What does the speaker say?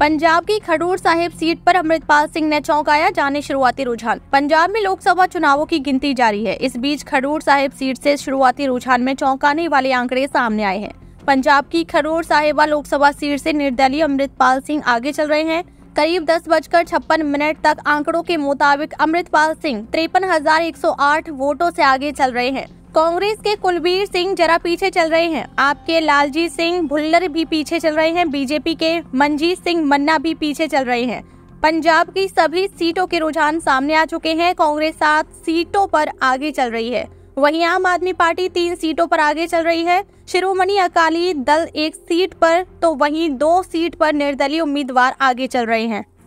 पंजाब की खडूर साहिब सीट पर अमृतपाल सिंह ने चौंकाया जाने शुरुआती रुझान पंजाब में लोकसभा चुनावों की गिनती जारी है इस बीच खडूर साहिब सीट से शुरुआती रुझान में चौंकाने वाले आंकड़े सामने आए हैं पंजाब की खडूर साहिबा लोकसभा सीट से निर्दलीय अमृतपाल सिंह आगे चल रहे हैं करीब दस बजकर छप्पन मिनट तक आंकड़ों के मुताबिक अमृतपाल सिंह तिरपन वोटों ऐसी आगे चल रहे हैं कांग्रेस के कुलबीर सिंह जरा पीछे चल रहे हैं आपके लालजीत सिंह भुल्लर भी पीछे चल रहे हैं बीजेपी के मनजीत सिंह मन्ना भी पीछे चल रहे हैं पंजाब की सभी सीटों के रुझान सामने आ चुके हैं कांग्रेस सात सीटों पर आगे चल रही है वहीं आम आदमी पार्टी तीन सीटों पर आगे चल रही है शिरोमणि अकाली दल एक सीट पर तो वहीं दो सीट पर निर्दलीय उम्मीदवार आगे चल रहे हैं